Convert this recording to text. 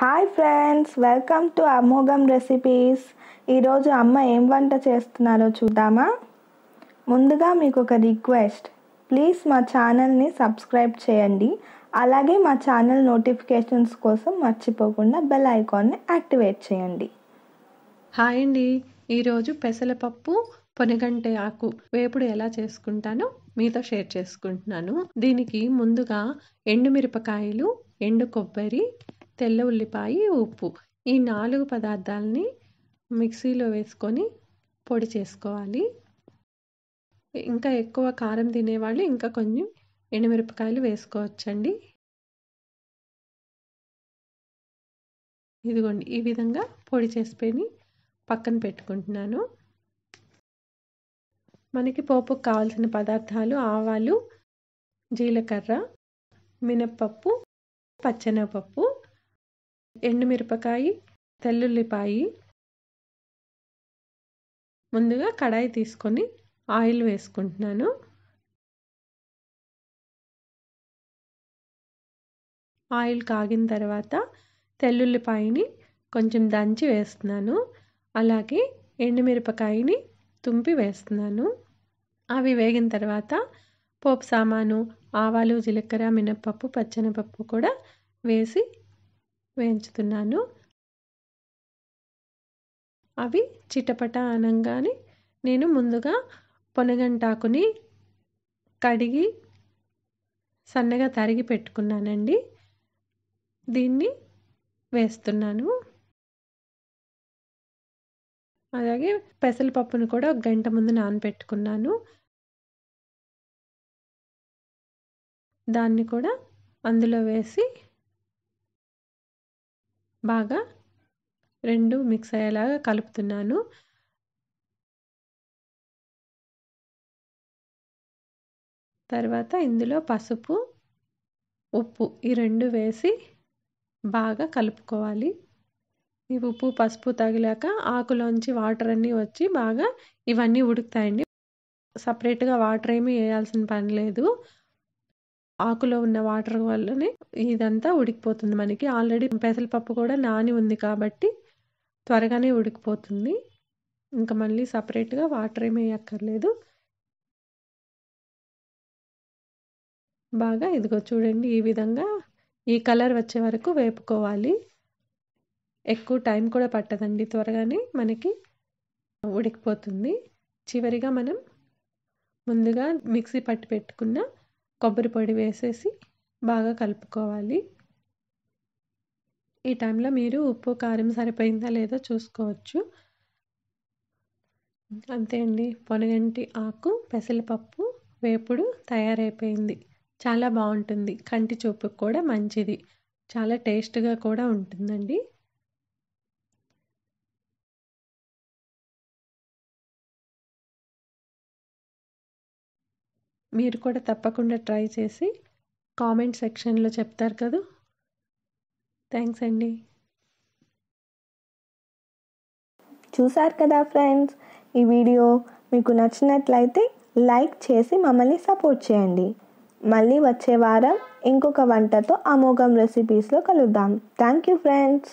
hi friends welcome to అమోఘం recipes ఈరోజు అమ్మ ఏం వంట చేస్తున్నారో చూద్దామా ముందుగా మీకు ఒక రిక్వెస్ట్ ప్లీజ్ మా ఛానల్ని సబ్స్క్రైబ్ చేయండి అలాగే మా ఛానల్ నోటిఫికేషన్స్ కోసం మర్చిపోకుండా బెల్ ఐకాన్ని యాక్టివేట్ చేయండి హాయ్ అండి ఈరోజు పెసలపప్పు పొనిగంటే ఆకు వేపుడు ఎలా చేసుకుంటానో మీతో షేర్ చేసుకుంటున్నాను దీనికి ముందుగా ఎండుమిరపకాయలు ఎండు కొబ్బరి తెల్ల ఉల్లిపాయ ఉప్పు ఈ నాలుగు పదార్థాలని మిక్సీలో వేసుకొని పొడి చేసుకోవాలి ఇంకా ఎక్కువ కారం తినేవాళ్ళు ఇంకా కొంచెం ఎండుమిరపకాయలు వేసుకోవచ్చండి ఇదిగోండి ఈ విధంగా పొడి చేసిపోయి పక్కన పెట్టుకుంటున్నాను మనకి పోపుకు కావాల్సిన పదార్థాలు ఆవాలు జీలకర్ర మినప్పప్పు పచ్చనపప్పు ఎండుమిరపకాయ తెల్లుల్లిపాయి ముందుగా కడాయి తీసుకొని ఆయిల్ వేసుకుంటున్నాను ఆయిల్ కాగిన తర్వాత తెల్లుల్లిపాయని కొంచెం దంచి వేస్తున్నాను అలాగే ఎండుమిరపకాయని తుంపి వేస్తున్నాను అవి వేగిన తర్వాత పోపు సామాను ఆవాలు జీలకర్ర మినప్పప్పు పచ్చనపప్పు కూడా వేసి వేయించుతున్నాను అవి చిటపట అనగానే నేను ముందుగా పొనగంటాకుని కడిగి సన్నగా తరిగి పెట్టుకున్నానండి దీన్ని వేస్తున్నాను అలాగే పెసరపప్పును కూడా ఒక గంట ముందు నానబెట్టుకున్నాను దాన్ని కూడా అందులో వేసి బాగా రెండు మిక్స్ అయ్యేలాగా కలుపుతున్నాను తర్వాత ఇందులో పసుపు ఉప్పు ఈ రెండు వేసి బాగా కలుపుకోవాలి ఈ ఉప్పు పసుపు తగిలాక ఆకులోంచి వాటర్ అన్నీ వచ్చి బాగా ఇవన్నీ ఉడుకుతాయండి సపరేట్గా వాటర్ ఏమీ వేయాల్సిన పని లేదు ఆకులో ఉన్న వాటర్ వల్లనే ఇదంతా ఉడికిపోతుంది మనకి ఆల్రెడీ పెసరపప్పు కూడా నాని ఉంది కాబట్టి త్వరగానే ఉడికిపోతుంది ఇంకా మళ్ళీ సపరేట్గా వాటర్ ఏమీ అక్కర్లేదు బాగా ఇదిగో చూడండి ఈ విధంగా ఈ కలర్ వచ్చే వరకు వేపుకోవాలి ఎక్కువ టైం కూడా పట్టదండి త్వరగానే మనకి ఉడికిపోతుంది చివరిగా మనం ముందుగా మిక్సీ పట్టి పెట్టుకున్న కొబ్బరి పొడి వేసేసి బాగా కలుపుకోవాలి ఈ టైంలో మీరు ఉప్పు కారం సరిపోయిందా లేదో చూసుకోవచ్చు అంతే అండి పొనగంటి ఆకు పెసలపప్పు వేపుడు తయారైపోయింది చాలా బాగుంటుంది కంటి చూపుకు కూడా మంచిది చాలా టేస్ట్గా కూడా ఉంటుందండి మీరు కూడా తప్పకుండా ట్రై చేసి కామెంట్ సెక్షన్లో చెప్తారు కదా థ్యాంక్స్ అండి చూసారు కదా ఫ్రెండ్స్ ఈ వీడియో మీకు నచ్చినట్లయితే లైక్ చేసి మమ్మల్ని సపోర్ట్ చేయండి మళ్ళీ వచ్చే వారం ఇంకొక వంటతో అమోఘం రెసిపీస్లో కలుద్దాం థ్యాంక్ యూ ఫ్రెండ్స్